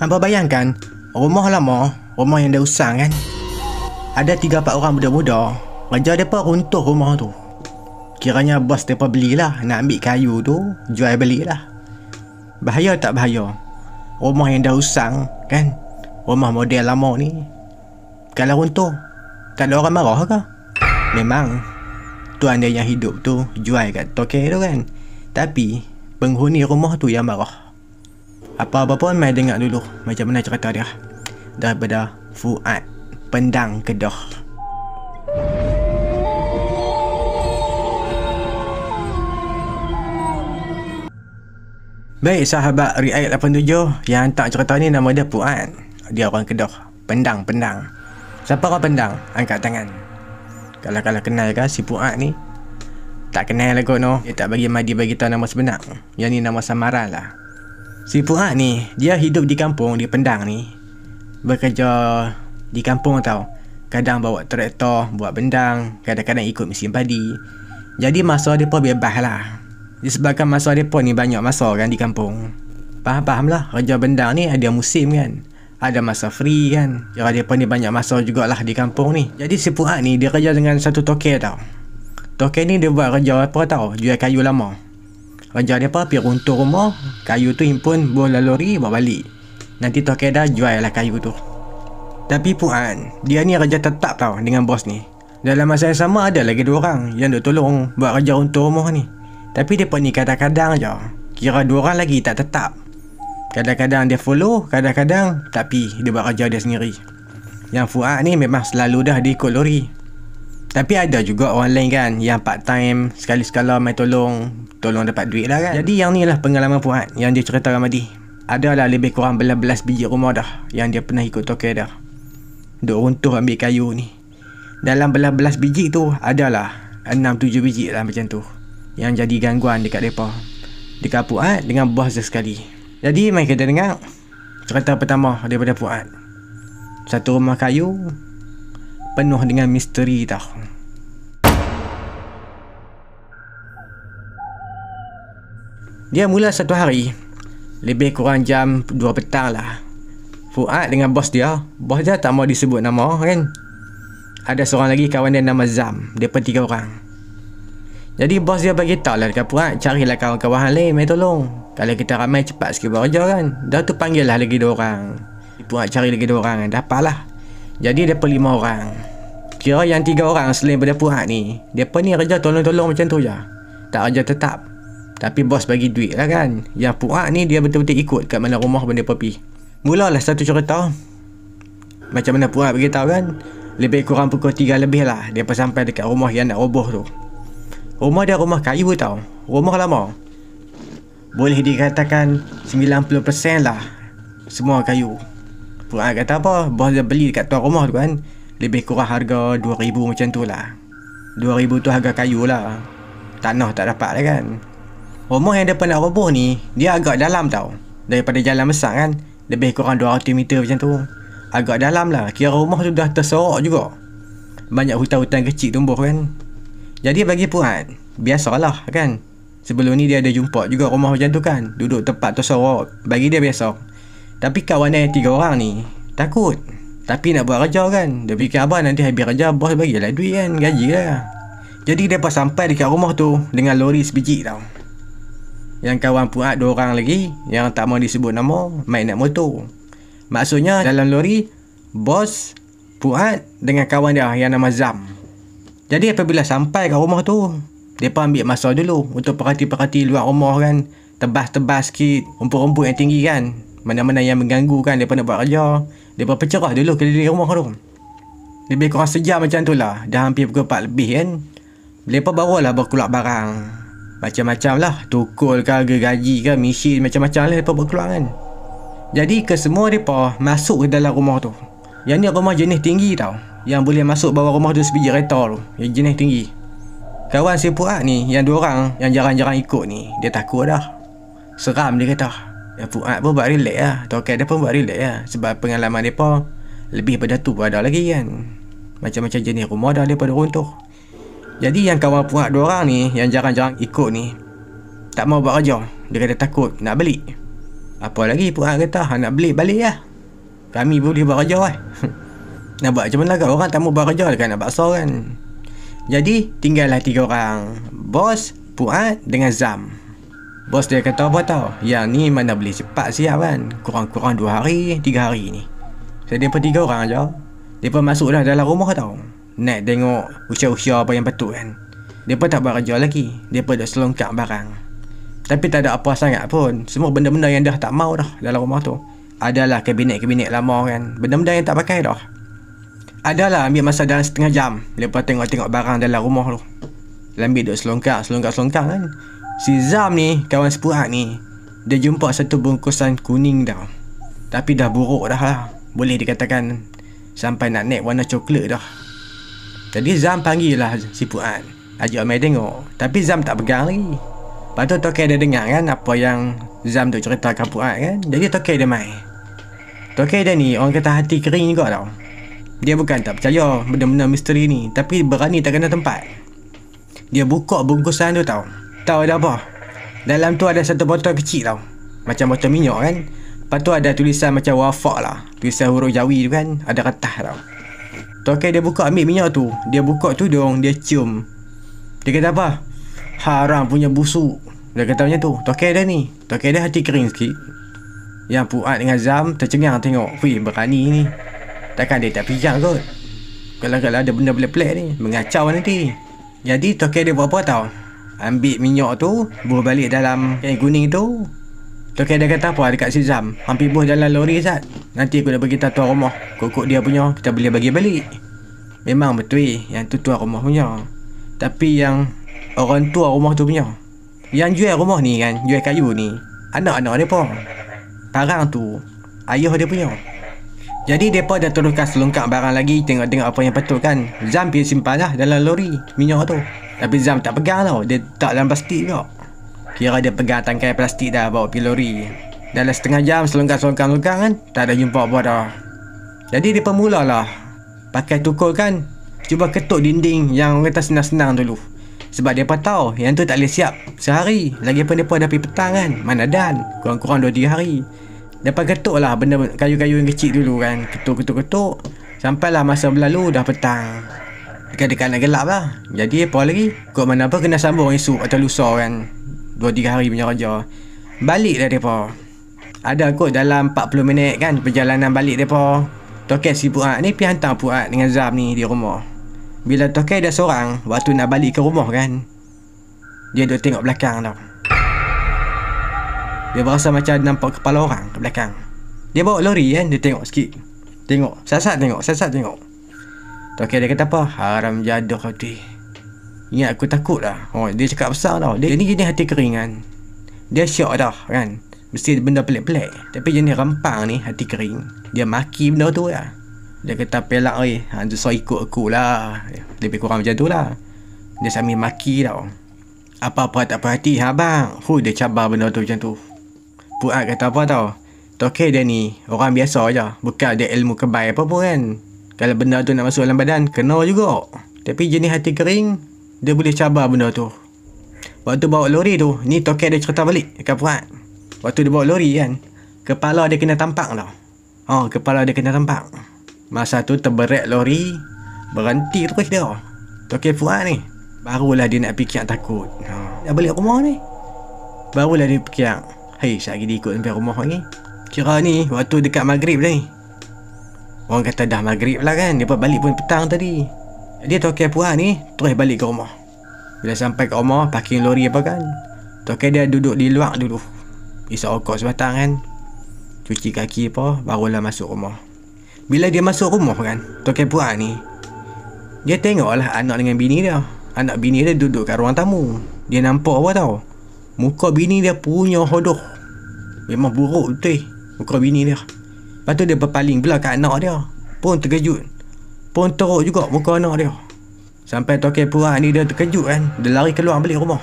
Hampa bayangkan, rumah lama, rumah yang dah usang kan? Ada tiga empat orang muda-muda, kerja mereka runtuh rumah tu. Kiranya bos mereka belilah, nak ambil kayu tu, jual belilah. Bahaya tak bahaya? Rumah yang dah usang kan? Rumah model lama ni. Kalau runtuh, tak ada orang marah ke? Memang, tuan dia yang hidup tu jual kat toke tu kan? Tapi, penghuni rumah tu yang marah apa-apa pun mai dengar dulu macam mana cerita dia daripada Fuad Pendang Kedah. Baik sahabat Riayat 87 yang hantar cerita ni nama dia Puan. Dia orang Kedah. Pendang-pendang. Siapa orang pendang? Angkat tangan. Kalau-kalau kenal kah si Puan ni? Tak kenal lah kot no. Dia tak bagi Madi bagi tahu nama sebenar. Yang ni nama samaran lah. Si Fuad ni Dia hidup di kampung Di Pendang ni Bekerja Di kampung tau Kadang bawa traktor Buat bendang Kadang-kadang ikut mesin padi Jadi masa dia pun bebas lah Disebabkan masa dia pun ni Banyak masa kan di kampung Faham-faham lah Kerja bendang ni ada musim kan Ada masa free kan Jadi ya, dia pun ni banyak masa jugalah Di kampung ni Jadi si Fuad ni Dia kerja dengan satu tokel tau Tokel ni dia buat kerja apa tau Jual kayu lama Rajah dia apa, pi runtuh rumah, kayu tu himpun bola lori bawa balik. Nanti Tokek dah jual lah kayu tu. Tapi Puan, dia ni raja tetap tau dengan bos ni. Dalam masa yang sama ada lagi dua orang yang dia tolong buat raja runtuh rumah ni. Tapi dia ni kadang-kadang je. Kira dua orang lagi tak tetap. Kadang-kadang dia follow, kadang-kadang tapi dia buat kerja dia sendiri. Yang Fuad ni memang selalu dah diikut lori tapi ada juga orang lain kan Yang part time Sekali-sekala main tolong Tolong dapat duit lah kan Jadi yang ni lah pengalaman Fuad Yang dia cerita Ramadi lah lebih kurang belas-belas biji rumah dah Yang dia pernah ikut toke dah Duk runtuh ambil kayu ni Dalam belas-belas biji tu lah enam tujuh biji lah macam tu Yang jadi gangguan dekat mereka Dekat Fuad dengan bos dia sekali Jadi mari kita dengar Cerita pertama daripada Fuad Satu rumah kayu penuh dengan misteri tau. Dia mula satu hari, lebih kurang jam 2 petang lah. Fuad dengan bos dia, bos dia tak mau disebut nama kan. Ada seorang lagi kawan dia nama Zam, dia pun tiga orang. Jadi bos dia bagi tahu lah dekat Fuad, carilah kawan-kawan lain, mari tolong. Kalau kita ramai cepat sikit bekerja kan. Dah tu panggil lah lagi dua orang. Fuad cari lagi dua orang, dapat lah. Jadi depa lima orang. Kira yang tiga orang selain pada Puhat ni, depa ni kerja tolong-tolong macam tu je. Tak kerja tetap. Tapi bos bagi duit lah kan. Yang Puhat ni dia betul-betul ikut kat mana rumah benda papi. Mulalah satu cerita. Macam mana Puhat bagi kan? Lebih kurang pukul tiga lebih lah depa sampai dekat rumah yang nak roboh tu. Rumah dia rumah kayu tau. Rumah lama. Boleh dikatakan 90% lah semua kayu. Puan ah, kata apa Bos dia beli dekat tuan rumah tu kan Lebih kurang harga 2000 macam tu lah 2000 tu harga kayu lah Tanah tak dapat lah kan Rumah yang depan nak roboh ni Dia agak dalam tau Daripada jalan besar kan Lebih kurang 200 meter macam tu Agak dalam lah Kira rumah tu dah tersorok juga Banyak hutan-hutan kecil tumbuh kan Jadi bagi Puan Biasalah kan Sebelum ni dia ada jumpa juga rumah macam tu kan Duduk tempat tersorok Bagi dia biasa tapi kawan yang eh, tiga orang ni Takut Tapi nak buat kerja kan Dia fikir abang nanti habis kerja Bos bagi bagilah duit kan Gaji lah Jadi dia pas sampai dekat rumah tu Dengan lori sebiji tau Yang kawan puat dua orang lagi Yang tak mahu disebut nama Main nak motor Maksudnya dalam lori Bos Puat Dengan kawan dia yang nama Zam Jadi apabila sampai kat rumah tu Mereka ambil masa dulu Untuk perhati-perhati luar rumah kan Tebas-tebas sikit Rumput-rumput yang tinggi kan mana-mana yang mengganggu kan Dia nak buat kerja Dia berapa cerah dulu keliling rumah tu Lebih kurang sejam macam tu lah Dah hampir pukul 4 lebih kan Lepas pun barulah berkeluar barang Macam-macam lah Tukul ke, gaji, ke, mesin macam-macam lah Lepas berkeluar kan Jadi ke semua mereka masuk ke dalam rumah tu Yang ni rumah jenis tinggi tau Yang boleh masuk bawah rumah tu sebiji kereta tu Yang jenis tinggi Kawan si Puak ni, yang dua orang yang jarang-jarang ikut ni, dia takut dah. Seram dia kata. Fuad ah, pun buat relax lah Tokai dia pun buat relax lah Sebab pengalaman mereka Lebih pada tu pun ada lagi kan Macam-macam jenis rumah dah daripada runtuh Jadi yang kawan Fuad dua orang ni Yang jarang-jarang ikut ni Tak mau buat kerja Dia kata takut nak beli. Apa lagi Fuad kata ha, nak beli balik lah Kami boleh buat kerja lah Nak buat macam mana kan orang tak mau buat kerja lah kan nak baksa kan Jadi tinggallah tiga orang Bos, Fuad dengan Zam Bos dia kata apa tau Yang ni mana boleh cepat siap kan Kurang-kurang 2 hari 3 hari ni Saya so, dia 3 orang je Dia masuk dah dalam rumah tau Nak tengok usia-usia apa yang patut kan Dia tak buat kerja lagi Dia dah selongkap barang Tapi tak ada apa sangat pun Semua benda-benda yang dah tak mau dah dalam rumah tu Adalah kabinet-kabinet lama kan Benda-benda yang tak pakai dah Adalah ambil masa dalam setengah jam Dia tengok-tengok barang dalam rumah tu Lambi duduk selongkap, selongkap, selongkap kan Si Zam ni kawan sepuat ni Dia jumpa satu bungkusan kuning dah Tapi dah buruk dah lah Boleh dikatakan Sampai nak naik warna coklat dah Jadi Zam panggil lah si Puan Ajak Omai tengok Tapi Zam tak pegang lagi Lepas tu Tokai dia dengar kan Apa yang Zam tu ceritakan Puan kan Jadi Tokai dia main Tokai dia ni orang kata hati kering juga tau Dia bukan tak percaya benda-benda misteri ni Tapi berani tak kena tempat Dia buka bungkusan tu tau tahu ada apa. Dalam tu ada satu botol kecil tau. Macam botol minyak kan. Lepas tu ada tulisan macam wafak lah. Tulisan huruf jawi tu kan. Ada kertas tau. Tokai dia buka ambil minyak tu. Dia buka tu dong. Dia cium. Dia kata apa? Haram punya busuk. Dia kata macam tu. Tokai dia ni. Tokai dia hati kering sikit. Yang Puat dengan Zam tercengang tengok. Fih berani ni. Takkan dia tak pijak kot. Kalau-kalau ada benda pelik-pelik ni. Mengacau nanti. Jadi Tokai dia buat apa tau? ambil minyak tu buah balik dalam kain kuning tu tu kain dia kata apa dekat si Zam hampir buah dalam lori Zat nanti aku nak bagi tahu tuan rumah kokok dia punya kita boleh bagi balik memang betul eh yang tu tuan rumah punya tapi yang orang tua rumah tu punya yang jual rumah ni kan jual kayu ni anak-anak dia pun parang tu ayah dia punya jadi mereka dah turunkan selengkap barang lagi Tengok-tengok apa yang patut kan Zam pergi simpan lah dalam lori Minyak tu tapi Zam tak pegang tau Dia tak dalam plastik kau Kira dia pegang tangkai plastik dah bawa pergi lori Dalam setengah jam selongkang-selongkang-selongkang kan Tak ada jumpa buat dah Jadi dia pemula lah Pakai tukul kan Cuba ketuk dinding yang kata senang-senang dulu Sebab dia tahu yang tu tak boleh siap sehari Lagipun dia pun dah pergi petang kan Mana dan kurang-kurang 2-3 hari Dapat ketuk lah benda kayu-kayu yang kecil dulu kan Ketuk-ketuk-ketuk Sampailah masa berlalu dah petang Dekat dekat nak gelap lah Jadi apa lagi Kau mana apa kena sambung esok atau lusa kan Dua tiga hari punya kerja Balik dah mereka Ada kot dalam 40 minit kan Perjalanan balik mereka Tokek si Puat ni pergi hantar Puat dengan Zam ni di rumah Bila Tokek dah seorang Waktu nak balik ke rumah kan Dia duduk tengok belakang tau Dia berasa macam nampak kepala orang ke belakang Dia bawa lori kan Dia tengok sikit Tengok Sasat tengok Sasat tengok, sasat tengok. Kakek dia kata apa? Haram jaduh kau ti. Ingat aku takut lah. Oh, dia cakap besar tau. Dia, ni jenis hati keringan. Dia syok dah kan. Mesti benda pelik-pelik. Tapi jenis rempang ni hati kering. Dia maki benda tu lah. Dia kata pelak eh. Ha, so ikut aku lah. Lebih kurang macam tu lah. Dia sambil maki tau. Apa-apa tak perhati ha bang. Fuh dia cabar benda tu macam tu. Puat kata apa tau. Tokeh dia ni orang biasa je. Bukan ada ilmu kebaik apa pun kan kalau benda tu nak masuk dalam badan kena juga tapi jenis hati kering dia boleh cabar benda tu waktu bawa lori tu ni toket dia cerita balik dekat puat waktu dia bawa lori kan kepala dia kena tampak tau oh kepala dia kena tampak masa tu terberat lori berhenti terus dia toket puat ni barulah dia nak fikir takut dah ha, balik rumah ni barulah dia fikir hei sekejap dia ikut sampai rumah ni kira ni waktu dekat maghrib ni Orang kata dah maghrib lah kan Dia pun balik pun petang tadi Dia tokek puan ni Terus balik ke rumah Bila sampai ke rumah Parking lori apa kan Tokek dia duduk di luar dulu Isak okok sebatang kan Cuci kaki apa Barulah masuk rumah Bila dia masuk rumah kan Tokek puan ni Dia tengok lah, anak dengan bini dia Anak bini dia duduk kat ruang tamu Dia nampak apa tau Muka bini dia punya hodoh Memang buruk tu eh Muka bini dia Lepas tu dia berpaling belah kat anak dia. Pun terkejut. Pun teruk juga muka anak dia. Sampai tokek puan ni dia terkejut kan. Dia lari keluar balik rumah.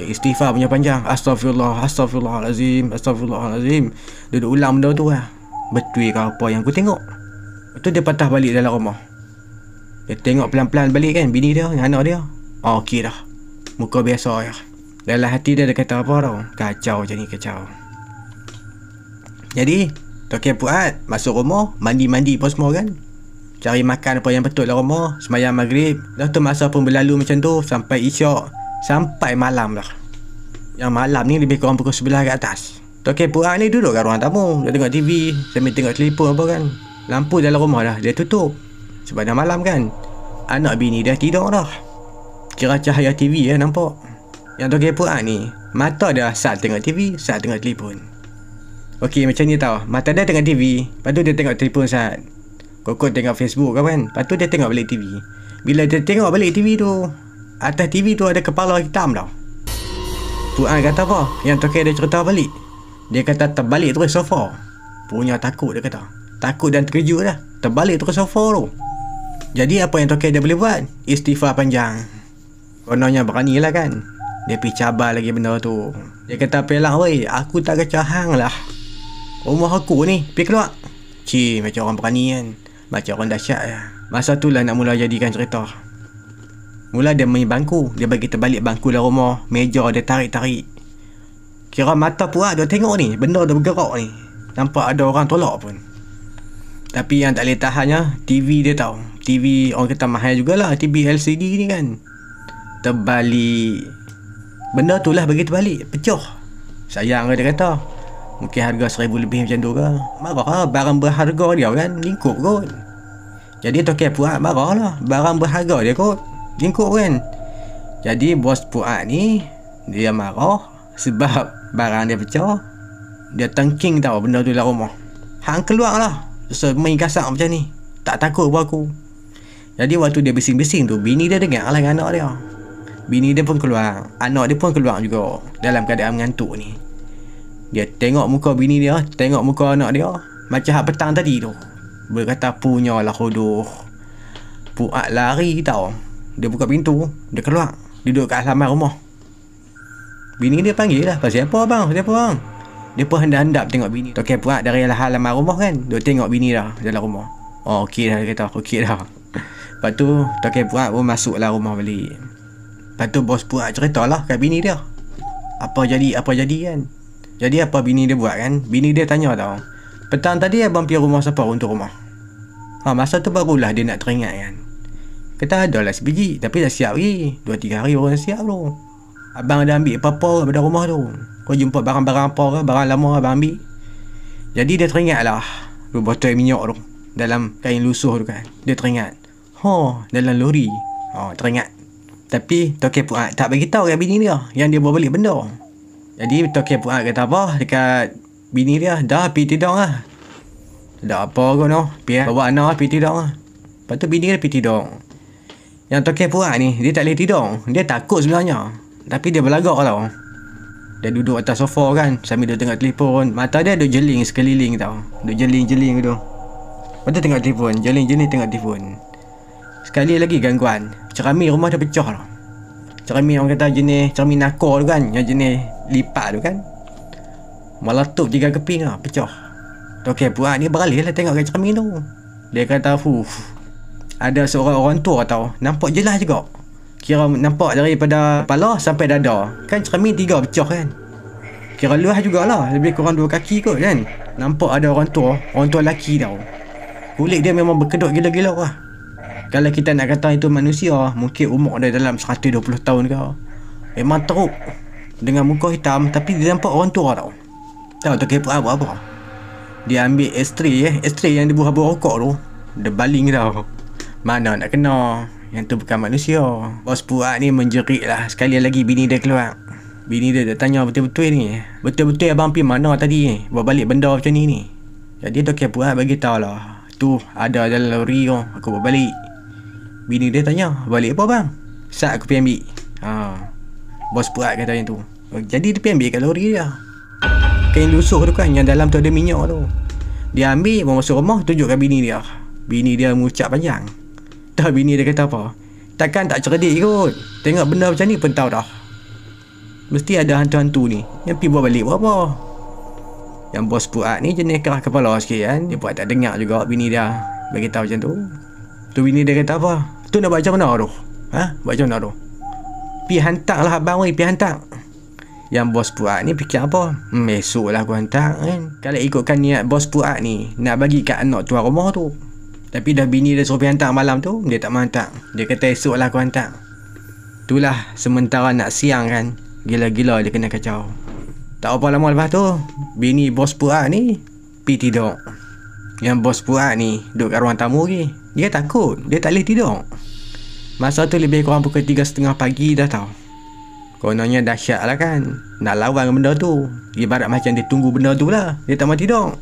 Dia istighfar punya panjang. Astaghfirullah, astaghfirullahalazim, astaghfirullahalazim. Dia duduk ulang benda tu lah. Betul ke apa yang aku tengok. Lepas tu dia patah balik dalam rumah. Dia tengok pelan-pelan balik kan bini dia dengan anak dia. Oh, okey dah. Muka biasa ya. Dalam hati dia dia kata apa tau. Kacau macam ni, kacau. Jadi, Kakek Puat masuk rumah, mandi-mandi pun semua kan. Cari makan apa yang betul lah rumah, semayang maghrib. dah tu masa pun berlalu macam tu, sampai isyak. Sampai malam lah. Yang malam ni lebih kurang pukul sebelah ke atas. Tokek Puat ni duduk kat ruang tamu. Dia tengok TV, sambil tengok telefon apa kan. Lampu dalam rumah dah, dia tutup. Sebab dah malam kan. Anak bini dah tidur dah. Kira cahaya TV ya nampak. Yang Tokek Puat ni, mata dia asal tengok TV, asal tengok telefon. Okey macam ni tau Mata dia tengok TV Lepas tu dia tengok telefon saat Kokok tengok Facebook kan kan Lepas tu dia tengok balik TV Bila dia tengok balik TV tu Atas TV tu ada kepala hitam tau Tuan kata apa Yang tokek dia cerita balik Dia kata terbalik terus sofa Punya takut dia kata Takut dan terkejut dah Terbalik terus sofa tu Jadi apa yang tokek dia boleh buat Istighfar panjang Kononnya berani lah kan Dia pergi cabar lagi benda tu Dia kata pelang weh Aku tak kecahang lah Rumah aku ni Pergi keluar Cik macam orang berani kan Macam orang dahsyat lah Masa tu lah nak mula jadikan cerita Mula dia main bangku Dia bagi terbalik bangku dalam rumah Meja dia tarik-tarik Kira mata pula ada tengok ni Benda dia bergerak ni Nampak ada orang tolak pun Tapi yang tak boleh tahannya TV dia tahu, TV orang kata mahal jugalah TV LCD ni kan Terbalik Benda tu lah bagi terbalik pecoh. Sayang lah dia kata Mungkin harga seribu lebih macam tu ke Marah lah barang berharga dia kan Lingkup kot Jadi Tokai Puat marah lah Barang berharga dia kot Lingkup kan Jadi bos Puat ni Dia marah Sebab barang dia pecah Dia tengking tau benda tu dalam rumah Hang keluar lah So main kasar macam ni Tak takut buat aku Jadi waktu dia bising-bising tu Bini dia dengar lah dengan anak dia Bini dia pun keluar Anak dia pun keluar juga Dalam keadaan mengantuk ni dia tengok muka bini dia, tengok muka anak dia. Macam hak petang tadi tu. Berkata punya lah hodoh. Puak lari tau. Dia buka pintu, dia keluar. Dia duduk kat halaman rumah. Bini dia panggil lah. Pasal apa abang? Pasal apa abang? Dia pun hendak-hendap tengok bini. tak Tokai puak dari halaman rumah kan. Dia tengok bini dah dalam rumah. Oh, okey dah dia kata. Okey dah. Lepas tu, Tokai puak pun masuklah rumah balik. Lepas tu, bos puak cerita lah kat bini dia. Apa jadi, apa jadi kan. Jadi apa bini dia buat kan? Bini dia tanya tau. Petang tadi abang pergi rumah siapa untuk rumah? Ha, masa tu barulah dia nak teringat kan. Kita ada lah sebiji tapi dah siap lagi. Dua tiga hari orang siap tu. Abang ada ambil apa-apa daripada rumah tu. Kau jumpa barang-barang apa ke? Barang lama abang ambil. Jadi dia teringat lah. Dua botol minyak tu. Dalam kain lusuh tu kan. Dia teringat. Ha, dalam lori. Ha, teringat. Tapi Tokey pun tak bagi tahu kat bini dia yang dia bawa balik benda. Jadi Tokyo buat kata apa dekat bini dia dah pergi tidur lah. Dah apa kau noh. Biar bawa anak lah pergi tidur lah. Lepas tu bini dia pergi tidur. Yang Tokyo buat ni dia tak boleh tidur. Dia takut sebenarnya. Tapi dia berlagak tau. Dia duduk atas sofa kan sambil dia tengok telefon. Mata dia duduk jeling sekeliling tau. Duduk jeling-jeling tu. Lepas tu tengok telefon. Jeling-jeling tengok telefon. Sekali lagi gangguan. Cermin rumah dia pecah lah. Cermin orang kata jenis cermin nakor tu kan. Yang jenis lipat tu kan Malatup tiga keping lah Pecah Okay buat ni beralih lah tengok kat cermin tu Dia kata fuh Ada seorang orang tua tau Nampak jelas juga Kira nampak daripada kepala sampai dada Kan cermin tiga pecah kan Kira luas jugalah Lebih kurang dua kaki kot kan Nampak ada orang tua Orang tua lelaki tau Kulit dia memang berkedut gila-gila lah Kalau kita nak kata itu manusia Mungkin umur dia dalam 120 tahun ke Memang teruk dengan muka hitam Tapi dia nampak orang tua tau Tahu tak kepa apa-apa Dia ambil estray eh Estray yang dia buah-buah rokok tu Dia baling tau Mana nak kena Yang tu bukan manusia Bos buat ni menjerit lah Sekali lagi bini dia keluar Bini dia dah tanya betul-betul ni Betul-betul abang pi mana tadi Bawa balik benda macam ni ni Jadi tu kepa lah, bagi tahu lah Tu ada dalam lori tu Aku bawa balik Bini dia tanya Balik apa bang Saat aku pergi ambil Bos buat kata yang tu Jadi dia ambil kat lori dia Kain lusuh tu kan Yang dalam tu ada minyak tu Dia ambil Bawa masuk rumah Tunjuk kat bini dia Bini dia mengucap panjang Tak bini dia kata apa Takkan tak cerdik kot Tengok benda macam ni pun tahu dah Mesti ada hantu-hantu ni Yang pergi buat balik buat apa Yang bos buat ni jenis kerah kepala sikit kan Dia buat tak dengar juga bini dia Beritahu macam tu Tu bini dia kata apa Tu nak buat macam mana tu Ha? Buat macam mana tu pi hantar lah abang weh, pi hantar. Yang bos puak ni fikir apa? Hmm, esok lah aku hantar kan. Kalau ikutkan niat bos puak ni, nak bagi kat anak tuan rumah tu. Tapi dah bini dia suruh pi hantar malam tu, dia tak mahantar. Dia kata esok lah aku hantar. Itulah sementara nak siang kan, gila-gila dia kena kacau. Tak apa lama lepas tu, bini bos puak ni pi tidur. Yang bos puak ni duduk kat ruang tamu lagi. Dia takut, dia tak boleh tidur. Masa tu lebih kurang pukul setengah pagi dah tau Kononnya dahsyat lah kan Nak lawan benda tu Ibarat macam dia tunggu benda tu lah Dia tak mahu tidur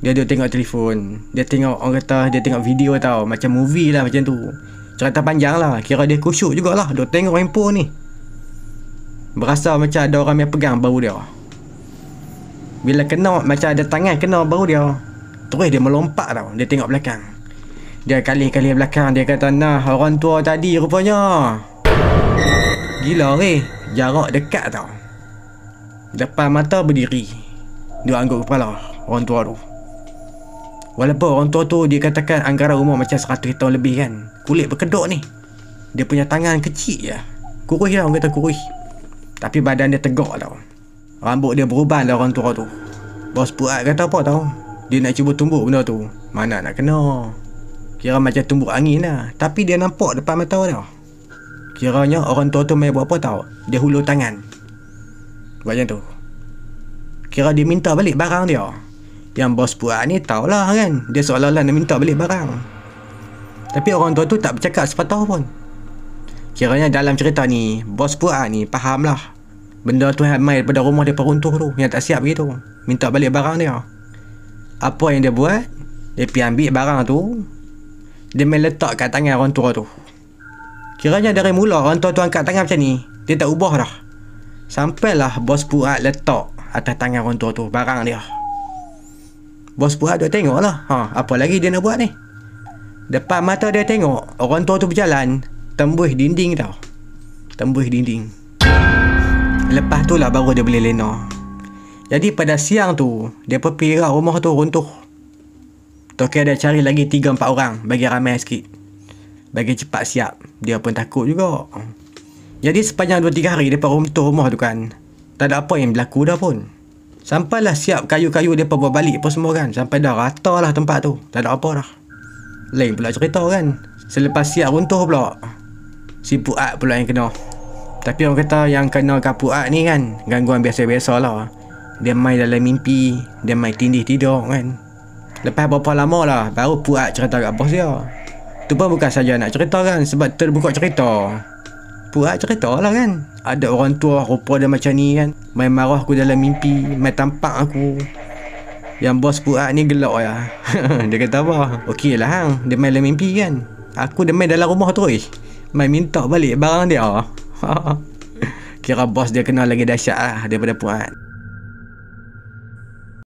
Dia duduk tengok telefon Dia tengok orang kata Dia tengok video tau Macam movie lah macam tu Cerita panjang lah Kira dia kusyuk jugalah Duduk tengok handphone ni Berasa macam ada orang yang pegang bau dia Bila kena macam ada tangan kena bau dia Terus dia melompat tau Dia tengok belakang dia kali-kali belakang dia kata nah orang tua tadi rupanya. Gila weh, jarak dekat tau. Depan mata berdiri. Dia angguk kepala orang tua tu. Walaupun orang tua tu dia katakan anggaran umur macam 100 tahun lebih kan. Kulit berkedok ni. Dia punya tangan kecil je. Kurus lah orang kata kurus. Tapi badan dia tegak tau. Rambut dia beruban lah orang tua tu. Bos buat kata apa tau. Dia nak cuba tumbuk benda tu. Mana nak kena. Kira macam tumbuk angin lah Tapi dia nampak depan mata dia Kiranya orang tua tu main buat apa tau Dia hulur tangan macam tu Kira dia minta balik barang dia Yang bos buat ni lah kan Dia seolah-olah nak minta balik barang Tapi orang tua tu tak bercakap sepatah pun Kiranya dalam cerita ni Bos buat ni faham lah Benda tu yang main daripada rumah dia peruntuh tu Yang tak siap gitu Minta balik barang dia Apa yang dia buat Dia pergi ambil barang tu dia main letak kat tangan orang tua tu Kiranya dari mula orang tua tu angkat tangan macam ni Dia tak ubah dah Sampailah bos puat letak Atas tangan orang tua tu Barang dia Bos puat dia tengok lah ha, Apa lagi dia nak buat ni Depan mata dia tengok Orang tua tu berjalan Tembus dinding tau Tembus dinding Lepas tu lah baru dia boleh lena Jadi pada siang tu Dia perpira rumah tu runtuh Toke dia cari lagi 3-4 orang bagi ramai sikit. Bagi cepat siap. Dia pun takut juga. Jadi sepanjang 2-3 hari depan room tu rumah tu kan. Tak ada apa yang berlaku dah pun. Sampailah siap kayu-kayu dia pun buat balik pun semua kan. Sampai dah rata lah tempat tu. Tak ada apa dah. Lain pula cerita kan. Selepas siap runtuh pula. Si Puat pula yang kena. Tapi orang kata yang kena kat Puat ni kan. Gangguan biasa-biasa lah. Dia main dalam mimpi. Dia main tindih tidur kan. Lepas berapa lama lah Baru puat cerita kat bos dia Tu pun bukan saja nak cerita kan Sebab terbuka cerita Puat cerita lah kan Ada orang tua rupa dia macam ni kan Main marah aku dalam mimpi Main tampak aku Yang bos puat ni gelak ya Dia kata apa Okey lah hang Dia main dalam mimpi kan Aku dia main dalam rumah terus eh. Main minta balik barang dia Kira bos dia kenal lagi dahsyat lah Daripada puat